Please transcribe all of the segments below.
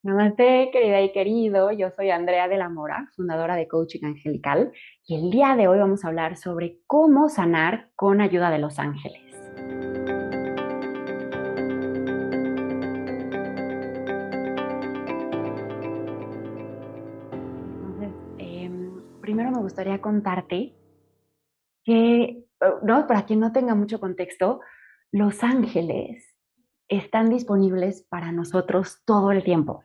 Namaste, querida y querido. Yo soy Andrea de la Mora, fundadora de Coaching Angelical, y el día de hoy vamos a hablar sobre cómo sanar con ayuda de los ángeles. Entonces, em, primero me gustaría contarte que, eh, para quien no tenga mucho contexto, los ángeles están disponibles para nosotros todo el tiempo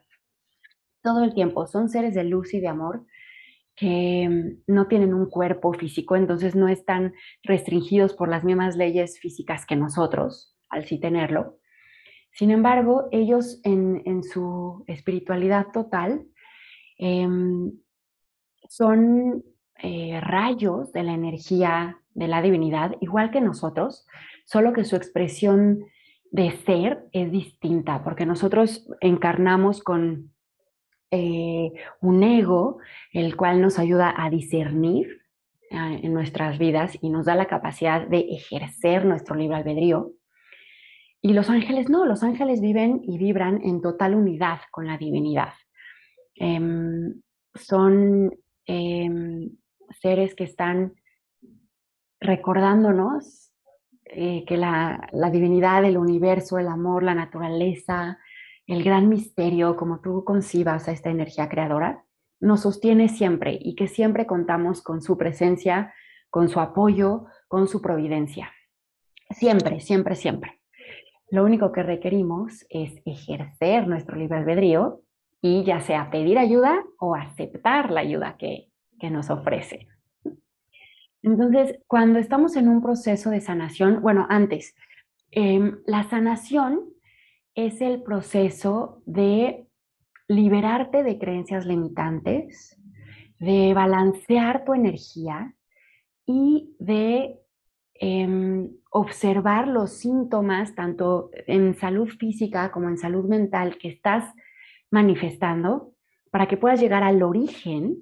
todo el tiempo. Son seres de luz y de amor que mm, no tienen un cuerpo físico, entonces no están restringidos por las mismas leyes físicas que nosotros, al sí tenerlo. Sin embargo, ellos en, su espiritualidad total em, son eh, rayos de la energía de la divinidad, igual que nosotros, solo que su expresión de ser es distinta, porque nosotros encarnamos con eh, un ego, el cual nos ayuda a discernir eh, en nuestras vidas y nos da la capacidad de ejercer nuestro libre albedrío. Y los ángeles no, los ángeles viven y vibran en total unidad con la divinidad. Em, son em, seres que están recordándonos eh, que la, la, divinidad, el universo, el amor, la naturaleza, el gran misterio, como tú concibas a esta energía creadora, nos sostiene siempre y que siempre contamos con su presencia, con su apoyo, con su providencia. Siempre, siempre, siempre. Lo único que requerimos es ejercer nuestro libre albedrío y ya sea pedir ayuda o aceptar la ayuda que, nos ofrece. Entonces, cuando estamos en un proceso de sanación, bueno, antes, em, la sanación es el proceso de liberarte de creencias limitantes, de balancear tu energía y de em, observar los síntomas, tanto en salud física como en salud mental, que estás manifestando para que puedas llegar al origen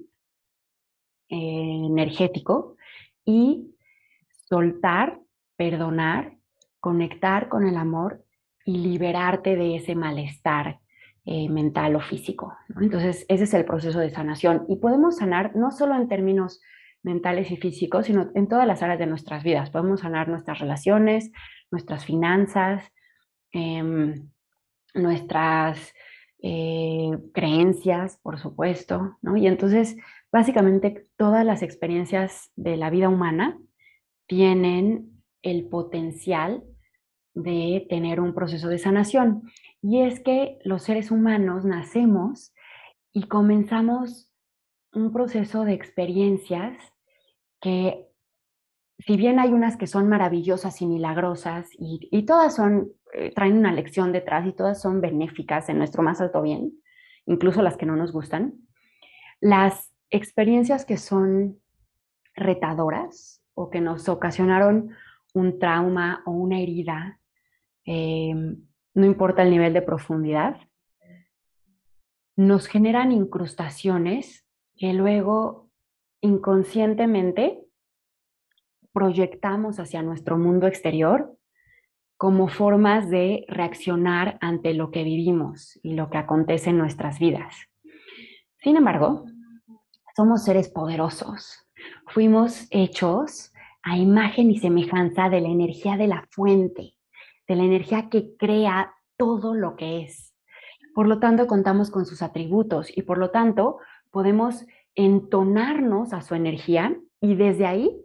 eh, energético y soltar, perdonar, conectar con el amor y liberarte de ese malestar eh, mental o físico. Entonces, ese es el proceso de sanación. Y podemos sanar no solo en términos mentales y físicos, sino en todas las áreas de nuestras vidas. Podemos sanar nuestras relaciones, nuestras finanzas, em, nuestras eh, creencias, por supuesto, Y entonces, básicamente, todas las experiencias de la vida humana tienen el potencial de tener un proceso de sanación. Y es que los seres humanos nacemos y comenzamos un proceso de experiencias que, si bien hay unas que son maravillosas y milagrosas, y, todas son, eh, traen una lección detrás y todas son benéficas en nuestro más alto bien, incluso las que no nos gustan, las experiencias que son retadoras o que nos ocasionaron un trauma o una herida Em, no importa el nivel de profundidad, nos generan incrustaciones que luego inconscientemente proyectamos hacia nuestro mundo exterior como formas de reaccionar ante lo que vivimos y lo que acontece en nuestras vidas. Sin embargo, somos seres poderosos. Fuimos hechos a imagen y semejanza de la energía de la fuente la energía que crea todo lo que es. Por lo tanto, contamos con sus atributos y por lo tanto podemos entonarnos a su energía y desde ahí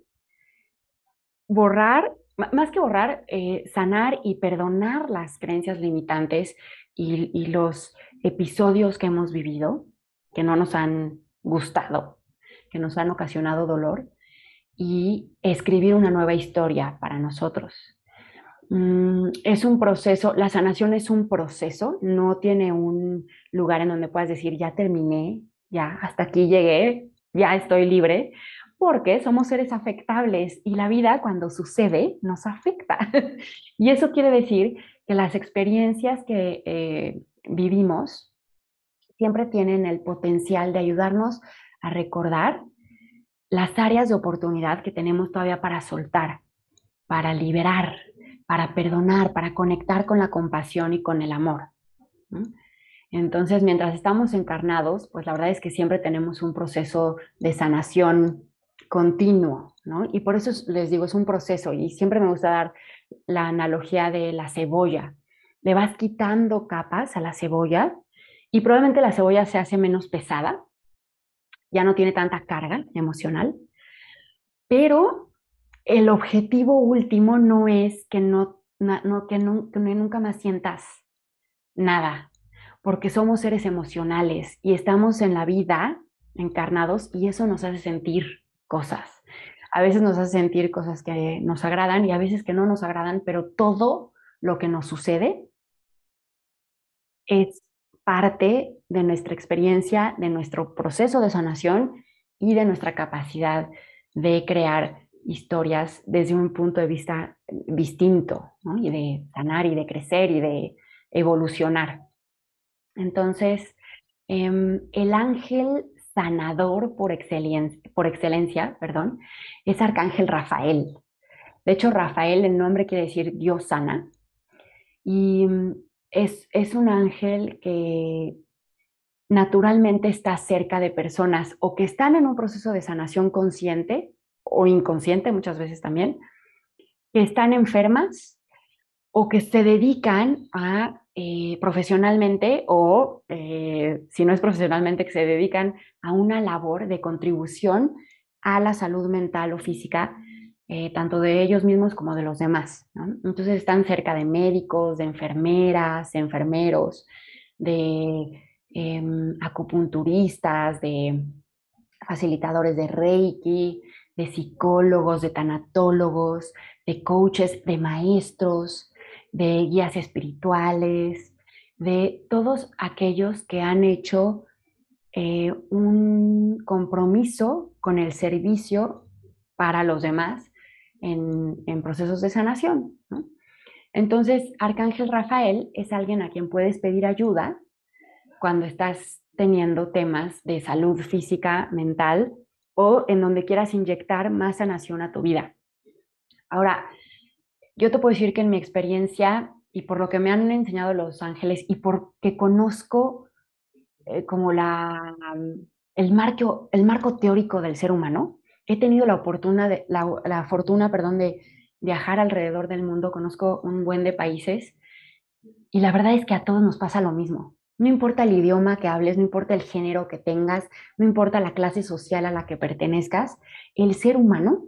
borrar, más que borrar, eh, sanar y perdonar las creencias limitantes y los episodios que hemos vivido, que no nos han gustado, que nos han ocasionado dolor, y escribir una nueva historia para nosotros Mm, es un proceso, la sanación es un proceso, no tiene un lugar en donde puedas decir, ya terminé, ya hasta aquí llegué, ya estoy libre, porque somos seres afectables y la vida cuando sucede nos afecta. y eso quiere decir que las experiencias que eh, vivimos siempre tienen el potencial de ayudarnos a recordar las áreas de oportunidad que tenemos todavía para soltar, para liberar, para perdonar, para conectar con la compasión y con el amor. Entonces, mientras estamos encarnados, pues la verdad es que siempre tenemos un proceso de sanación continuo, ¿no? Y por eso les digo, es un proceso y siempre me gusta dar la analogía de la cebolla. Le vas quitando capas a la cebolla y probablemente la cebolla se hace menos pesada, ya no tiene tanta carga emocional, pero el objetivo último no es que no, que, no, nunca más sientas nada, porque somos seres emocionales y estamos en la vida encarnados y eso nos hace sentir cosas. A veces nos hace sentir cosas que nos agradan y a veces que no nos agradan, pero todo lo que nos sucede es parte de nuestra experiencia, de nuestro proceso de sanación y de nuestra capacidad de crear historias desde un punto de vista distinto, y de sanar y de crecer y de evolucionar. Entonces, em, el ángel sanador por excelencia, por excelencia perdón, es Arcángel Rafael. De hecho, Rafael, el nombre quiere decir Dios sana, y mm, es, es un ángel que naturalmente está cerca de personas o que están en un proceso de sanación consciente o inconsciente muchas veces también, que están enfermas o que se dedican a eh, profesionalmente o, eh, si no es profesionalmente, que se dedican a una labor de contribución a la salud mental o física, eh, tanto de ellos mismos como de los demás. Entonces están cerca de médicos, de enfermeras, de enfermeros, de em, acupunturistas, de facilitadores de Reiki, de psicólogos, de tanatólogos, de coaches, de maestros, de guías espirituales, de todos aquellos que han hecho eh, un compromiso con el servicio para los demás en, procesos de sanación. Entonces, Arcángel Rafael es alguien a quien puedes pedir ayuda cuando estás teniendo temas de salud física, mental o en donde quieras inyectar más sanación a tu vida. Ahora, yo te puedo decir que en mi experiencia y por lo que me han enseñado los ángeles y porque conozco eh, como la, el, marco, el marco teórico del ser humano, he tenido la, oportuna de, la fortuna perdón, de viajar alrededor del mundo, conozco un buen de países y la verdad es que a todos nos pasa lo mismo. No importa el idioma que hables, no importa el género que tengas, no importa la clase social a la que pertenezcas, el ser humano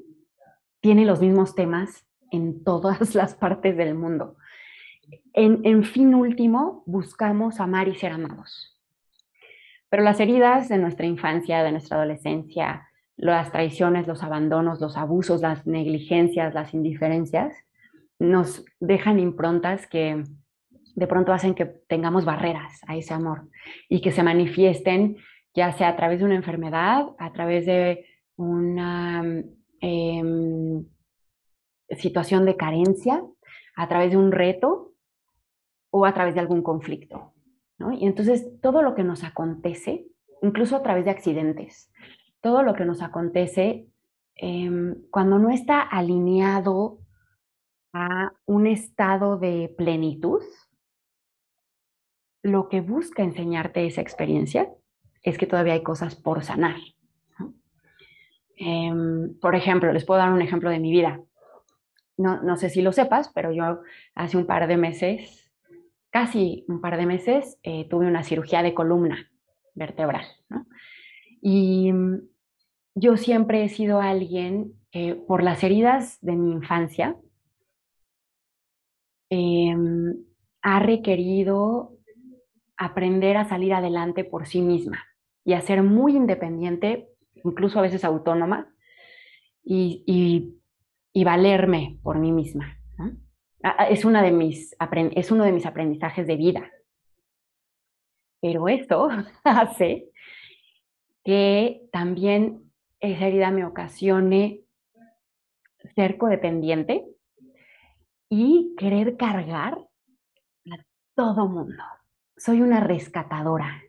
tiene los mismos temas en todas las partes del mundo. En, fin último, buscamos amar y ser amados. Pero las heridas de nuestra infancia, de nuestra adolescencia, las traiciones, los abandonos, los abusos, las negligencias, las indiferencias, nos dejan improntas que de pronto hacen que tengamos barreras a ese amor y que se manifiesten ya sea a través de una enfermedad, a través de una em, situación de carencia, a través de un reto o a través de algún conflicto. Y entonces todo lo que nos acontece, incluso a través de accidentes, todo lo que nos acontece em, cuando no está alineado a un estado de plenitud, lo que busca enseñarte esa experiencia es que todavía hay cosas por sanar. Em, por ejemplo, les puedo dar un ejemplo de mi vida. No, no, sé si lo sepas, pero yo hace un par de meses, casi un par de meses, eh, tuve una cirugía de columna vertebral. Y mm, yo siempre he sido alguien que por las heridas de mi infancia, em, ha requerido aprender a salir adelante por sí misma y a ser muy independiente, incluso a veces autónoma, y, y, valerme por mí misma. Ah, ah, es, una es uno de mis aprendizajes de vida. Pero esto hace que también esa herida me ocasione ser codependiente y querer cargar a todo mundo soy una rescatadora.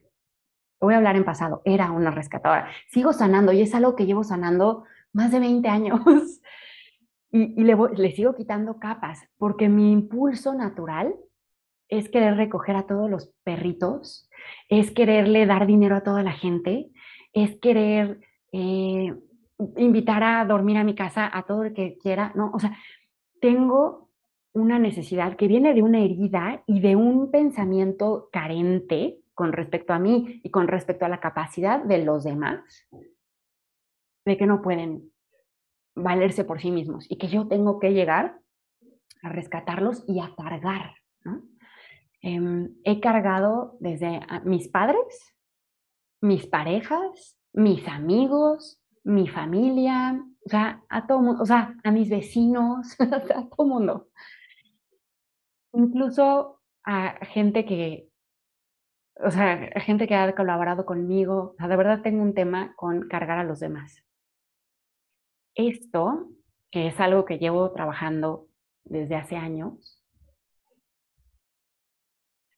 Voy a hablar en pasado, era una rescatadora. Sigo sanando y es algo que llevo sanando más de 20 años. y, le, sigo quitando capas porque mi impulso natural es querer recoger a todos los perritos, es quererle dar dinero a toda la gente, es querer eh, invitar a dormir a mi casa a todo el que quiera, ¿no? O sea, tengo una necesidad que viene de una herida y de un pensamiento carente con respecto a mí y con respecto a la capacidad de los demás, de que no pueden valerse por sí mismos y que yo tengo que llegar a rescatarlos y a cargar. Em, he cargado desde mis padres, mis parejas, mis amigos, mi familia, o sea, a todo mundo, o sea, a mis vecinos, a todo mundo incluso a gente que, o sea, gente que ha colaborado conmigo, de verdad tengo un tema con cargar a los demás. Esto, que es algo que llevo trabajando desde hace años,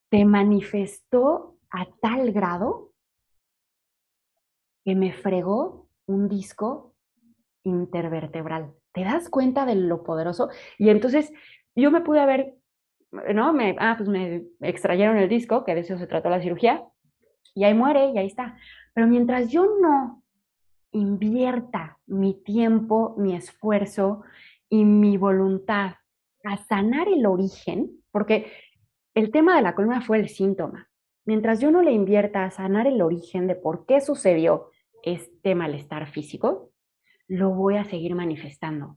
te manifestó a tal grado que me fregó un disco intervertebral. ¿Te das cuenta de lo poderoso? Y entonces yo me pude haber ¿no? Me, ah, pues me extrayeron el disco, que de eso se trató la cirugía, y ahí muere y ahí está. Pero mientras yo no invierta mi tiempo, mi esfuerzo y mi voluntad a sanar el origen, porque el tema de la columna fue el síntoma. Mientras yo no le invierta a sanar el origen de por qué sucedió este malestar físico, lo voy a seguir manifestando.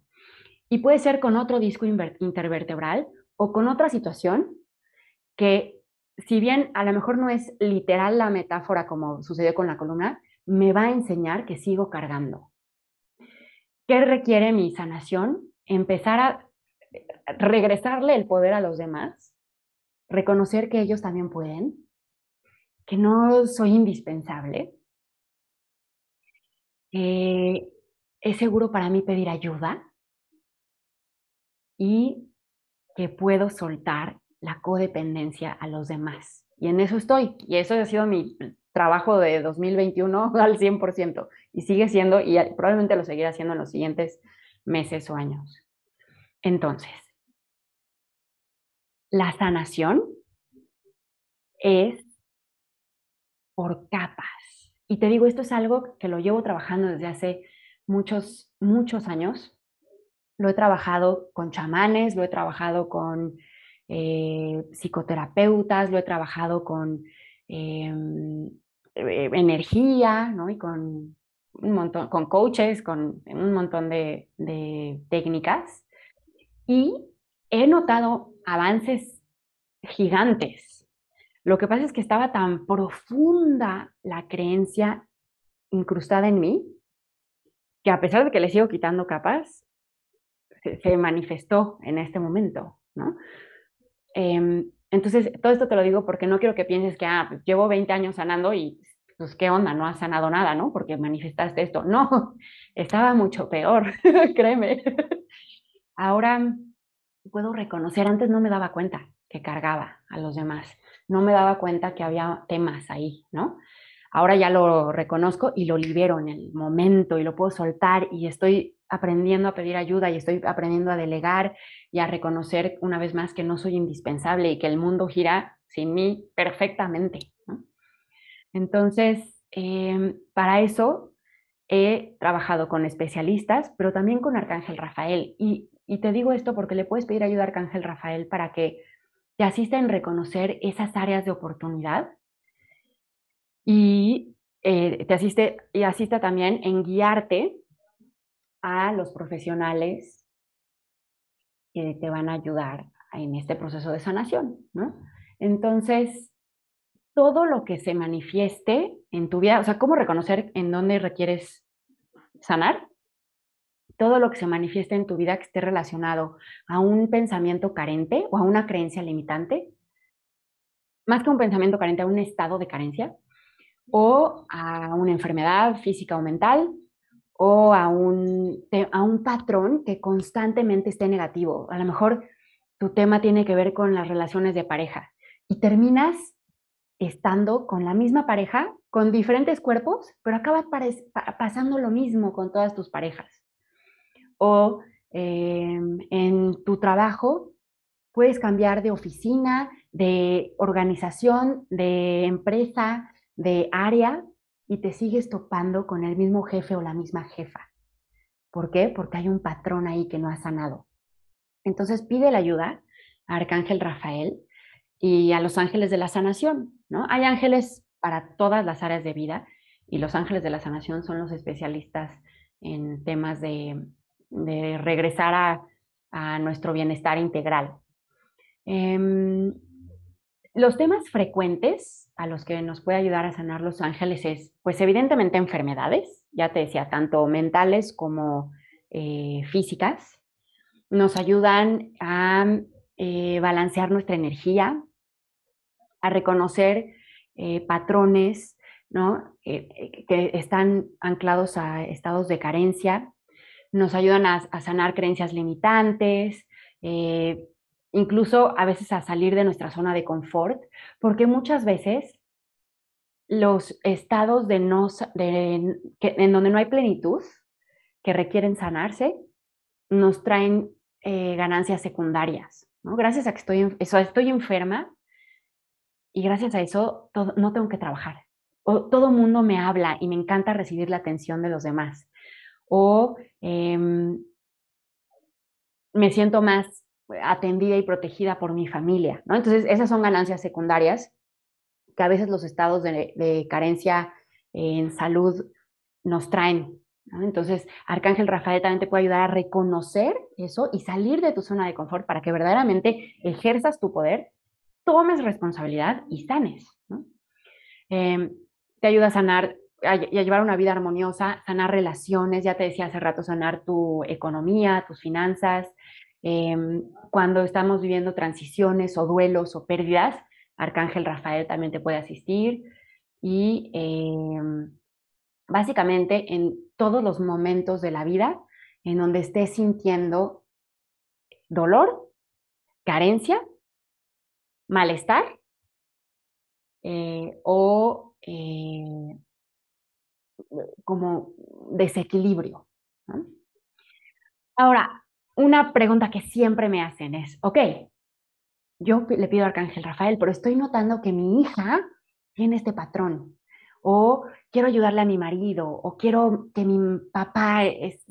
Y puede ser con otro disco intervertebral o con otra situación que si bien a lo mejor no es literal la metáfora como sucedió con la columna, me va a enseñar que sigo cargando. ¿Qué requiere mi sanación? Empezar a regresarle el poder a los demás, reconocer que ellos también pueden, que no soy indispensable. Eh, es seguro para mí pedir ayuda y que puedo soltar la codependencia a los demás. Y en eso estoy. Y eso ha sido mi trabajo de 2021 al 100%. Y sigue siendo, y probablemente lo seguirá haciendo en los siguientes meses o años. Entonces, la sanación es por capas. Y te digo, esto es algo que lo llevo trabajando desde hace muchos, muchos años. Lo he trabajado con chamanes, lo he trabajado con eh, psicoterapeutas, lo he trabajado con eh, eh, energía, Y con un montón, con coaches, con un montón de, de técnicas. Y he notado avances gigantes. Lo que pasa es que estaba tan profunda la creencia incrustada en mí que a pesar de que le sigo quitando capas, se, manifestó en este momento, ¿no? Em, entonces, todo esto te lo digo porque no quiero que pienses que, ah, pues, llevo 20 años sanando y, pues, ¿qué onda? No has sanado nada, ¿no? Porque manifestaste esto. No, estaba mucho peor, créeme. Ahora puedo reconocer, antes no me daba cuenta que cargaba a los demás, no me daba cuenta que había temas ahí, ¿no? Ahora ya lo reconozco y lo libero en el momento y lo puedo soltar y estoy aprendiendo a pedir ayuda y estoy aprendiendo a delegar y a reconocer una vez más que no soy indispensable y que el mundo gira sin mí perfectamente. Entonces, em, para eso he trabajado con especialistas, pero también con Arcángel Rafael. Y, te digo esto porque le puedes pedir ayuda a Arcángel Rafael para que te asista en reconocer esas áreas de oportunidad y eh, te asiste y asista también en guiarte a los profesionales que te van a ayudar en este proceso de sanación, ¿no? Entonces, todo lo que se manifieste en tu vida, o sea, cómo reconocer en dónde requieres sanar, todo lo que se manifieste en tu vida que esté relacionado a un pensamiento carente o a una creencia limitante, más que un pensamiento carente, a un estado de carencia o a una enfermedad física o mental, o a un, a un patrón que constantemente esté negativo. A lo mejor tu tema tiene que ver con las relaciones de pareja y terminas estando con la misma pareja, con diferentes cuerpos, pero acaba pasando lo mismo con todas tus parejas. O em, en tu trabajo puedes cambiar de oficina, de organización, de empresa, de área, y te sigues topando con el mismo jefe o la misma jefa. ¿Por qué? Porque hay un patrón ahí que no ha sanado. Entonces pide la ayuda a Arcángel Rafael y a los ángeles de la sanación, ¿no? Hay ángeles para todas las áreas de vida y los ángeles de la sanación son los especialistas en temas de, regresar a, nuestro bienestar integral. Em, los temas frecuentes a los que nos puede ayudar a sanar los ángeles es, pues evidentemente enfermedades, ya te decía, tanto mentales como eh, físicas. Nos ayudan a eh, balancear nuestra energía, a reconocer eh, patrones ¿no? que están anclados a estados de carencia. Nos ayudan a, sanar creencias limitantes, incluso a veces a salir de nuestra zona de confort, porque muchas veces los estados de no, en donde no hay plenitud, que requieren sanarse, nos traen eh, ganancias secundarias. Gracias a que estoy, eso, estoy enferma y gracias a eso no tengo que trabajar. O, todo mundo me habla y me encanta recibir la atención de los demás. O em, me siento más atendida y protegida por mi familia, ¿no? Entonces, esas son ganancias secundarias que a veces los estados de, carencia en salud nos traen. Entonces, Arcángel Rafael también te puede ayudar a reconocer eso y salir de tu zona de confort para que verdaderamente ejerzas tu poder, tomes responsabilidad y sanes. Em, te ayuda a sanar y a, a llevar una vida armoniosa, sanar relaciones, ya te decía hace rato, sanar tu economía, tus finanzas, Em, cuando estamos viviendo transiciones o duelos o pérdidas, Arcángel Rafael también te puede asistir. Y em, básicamente en todos los momentos de la vida en donde estés sintiendo dolor, carencia, malestar eh, o eh, como desequilibrio. Ahora, una pregunta que siempre me hacen es, ok, yo le pido a Arcángel Rafael, pero estoy notando que mi hija tiene este patrón, o quiero ayudarle a mi marido, o quiero que mi papá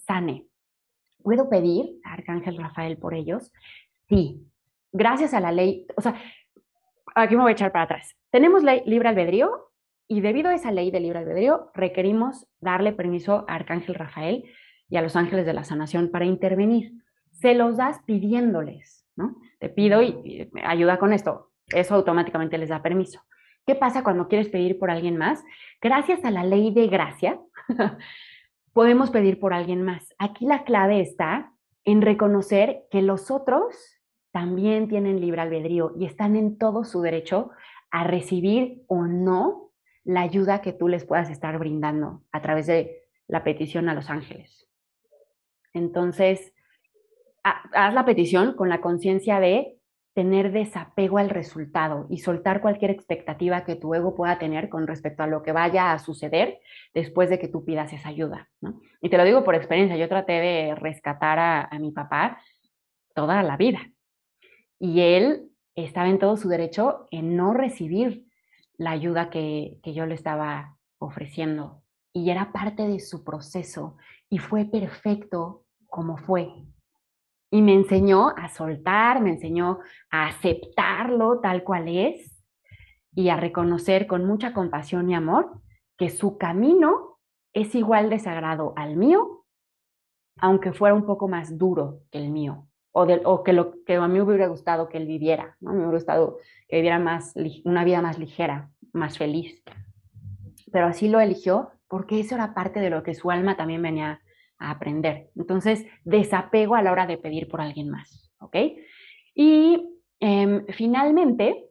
sane. ¿Puedo pedir a Arcángel Rafael por ellos? Sí, gracias a la ley, o sea, aquí me voy a echar para atrás. Tenemos ley libre albedrío y debido a esa ley de libre albedrío requerimos darle permiso a Arcángel Rafael y a los ángeles de la sanación para intervenir se los das pidiéndoles, ¿no? Te pido y, ayuda con esto. Eso automáticamente les da permiso. ¿Qué pasa cuando quieres pedir por alguien más? Gracias a la ley de gracia, podemos pedir por alguien más. Aquí la clave está en reconocer que los otros también tienen libre albedrío y están en todo su derecho a recibir o no la ayuda que tú les puedas estar brindando a través de la petición a los ángeles. Entonces, haz la petición con la conciencia de tener desapego al resultado y soltar cualquier expectativa que tu ego pueda tener con respecto a lo que vaya a suceder después de que tú pidas esa ayuda. Y te lo digo por experiencia, yo traté de rescatar a, mi papá toda la vida y él estaba en todo su derecho en no recibir la ayuda que, que yo le estaba ofreciendo y era parte de su proceso y fue perfecto como fue y me enseñó a soltar, me enseñó a aceptarlo tal cual es y a reconocer con mucha compasión y amor que su camino es igual de sagrado al mío, aunque fuera un poco más duro que el mío o, o que lo que a mí hubiera gustado que él viviera, ¿no? me hubiera gustado que viviera más, una vida más ligera, más feliz. Pero así lo eligió porque eso era parte de lo que su alma también venía aprender. Entonces, desapego a la hora de pedir por alguien más, ¿ok? Y em, finalmente,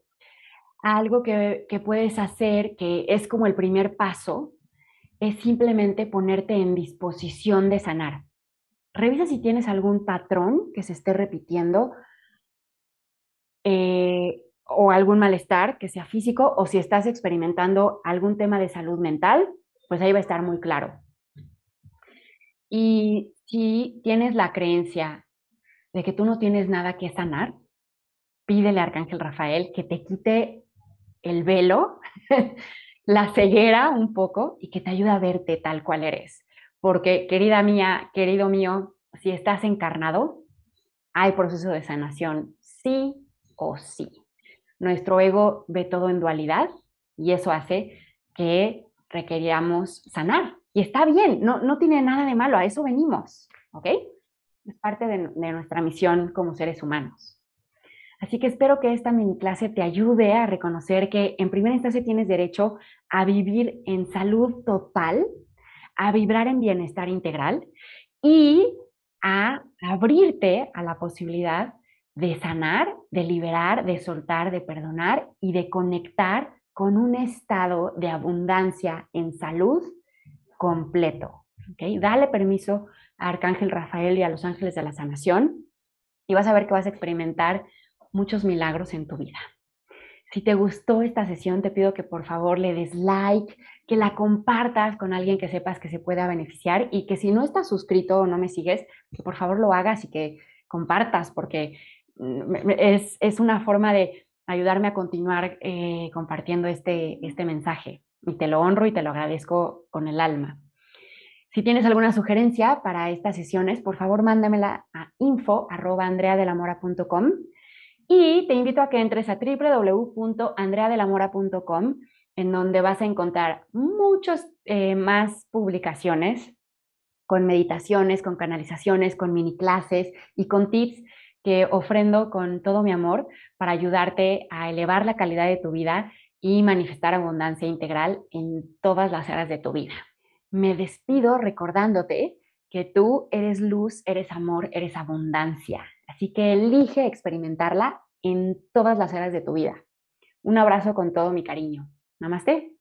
algo que, puedes hacer, que es como el primer paso, es simplemente ponerte en disposición de sanar. Revisa si tienes algún patrón que se esté repitiendo eh, o algún malestar que sea físico o si estás experimentando algún tema de salud mental, pues ahí va a estar muy claro. Y si tienes la creencia de que tú no tienes nada que sanar, pídele a Arcángel Rafael que te quite el velo, la ceguera un poco y que te ayude a verte tal cual eres. Porque, querida mía, querido mío, si estás encarnado, hay proceso de sanación, sí o sí. Nuestro ego ve todo en dualidad y eso hace que requeríamos sanar y está bien, no, tiene nada de malo, a eso venimos, ¿ok? Es parte de, de nuestra misión como seres humanos. Así que espero que esta mini clase te ayude a reconocer que en primera instancia tienes derecho a vivir en salud total, a vibrar en bienestar integral y a abrirte a la posibilidad de sanar, de liberar, de soltar, de perdonar y de conectar con un estado de abundancia en salud completo. Dale permiso a Arcángel Rafael y a los ángeles de la sanación y vas a ver que vas a experimentar muchos milagros en tu vida. Si te gustó esta sesión, te pido que por favor le des like, que la compartas con alguien que sepas que se pueda beneficiar y que si no estás suscrito o no me sigues, que por favor lo hagas y que compartas porque mm, es, una forma de ayudarme a continuar eh, compartiendo este, este mensaje. Y te lo honro y te lo agradezco con el alma. Si tienes alguna sugerencia para estas sesiones, por favor mándamela a info.andreadelamora.com y te invito a que entres a www.andreadelamora.com en donde vas a encontrar muchas eh, más publicaciones con meditaciones, con canalizaciones, con mini clases y con tips que ofrendo con todo mi amor para ayudarte a elevar la calidad de tu vida y manifestar abundancia integral en todas las áreas de tu vida. Me despido recordándote que tú eres luz, eres amor, eres abundancia. Así que elige experimentarla en todas las áreas de tu vida. Un abrazo con todo mi cariño. Namaste.